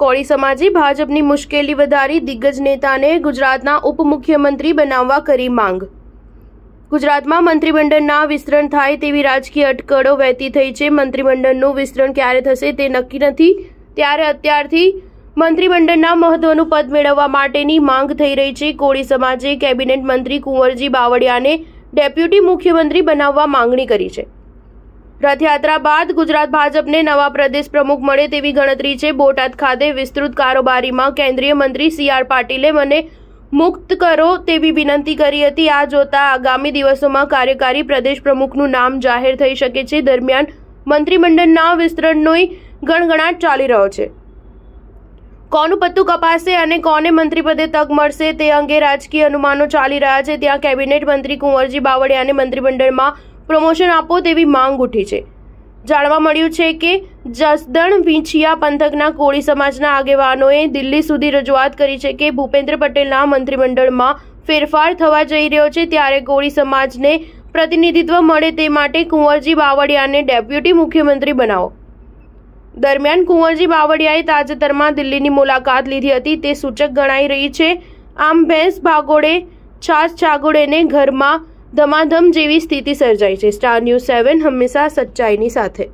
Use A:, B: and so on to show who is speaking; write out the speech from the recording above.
A: કોળી સમાજે ભાજપની મુશ્કેલી વધારી દિગ્ગજ નેતાને ગુજરાતના ઉપમુખ્યમંત્રી બનાવવા કરી માંગ ગુજરાતમાં મંત્રીમંડળના વિસ્તરણ થાય તેવી રાજકીય અટકળો વહેતી થઈ છે મંત્રીમંડળનું વિસ્તરણ ક્યારે થશે તે નક્કી નથી ત્યારે અત્યારથી મંત્રીમંડળના મહત્વનું પદ મેળવવા માટેની માંગ થઈ રહી છે કોળી સમાજે કેબિનેટ મંત્રી કુંવરજી બાવળિયાને ડેપ્યુટી મુખ્યમંત્રી બનાવવા માંગણી કરી છે રથયાત્રા બાદ ગુજરાત ભાજપને નવા પ્રદેશ પ્રમુખ મળે તેવી ગણતરી છે બોટાદ ખાતે વિસ્તૃત કારોબારીમાં કેન્દ્રીય મંત્રી સી આર પાટીલે મને મુક્ત કરો તેવી વિનંતી કરી હતી આ જોતા આગામી દિવસોમાં કાર્યકારી પ્રદેશ પ્રમુખનું નામ જાહેર થઈ શકે છે દરમિયાન મંત્રીમંડળના વિસ્તરણનોય ગણગણાટ ચાલી રહ્યો છે કોનું પત્તું કપાશે અને કોને મંત્રીપદે તક મળશે તે અંગે રાજકીય અનુમાનો ચાલી રહ્યા છે ત્યાં કેબિનેટ મંત્રી કુંવરજી બાવળિયાને મંત્રીમંડળમાં પ્રમોશન આપો તેવી માંગ ઉઠી છે જાણવા મળ્યું છે કે જસદણ વિંછિયા પંથકના કોળી સમાજના આગેવાનોએ દિલ્હી સુધી રજૂઆત કરી છે કે ભૂપેન્દ્ર પટેલના મંત્રીમંડળમાં ફેરફાર થવા જઈ રહ્યો છે ત્યારે કોળી સમાજને પ્રતિનિધિત્વ મળે તે માટે કુંવરજી બાવળિયાને ડેપ્યુટી મુખ્યમંત્રી બનાવો દરમિયાન કુંવરજી બાવળિયાએ તાજેતરમાં દિલ્હીની મુલાકાત લીધી હતી તે સૂચક ગણાઈ રહી છે આમ ભેંસ ભાગોળે છાસ છાગોળેને ઘરમાં ધમાધમ જેવી સ્થિતિ સર્જાય છે સ્ટાર ન્યૂઝ સેવન હંમેશા સચ્ચાઈની સાથે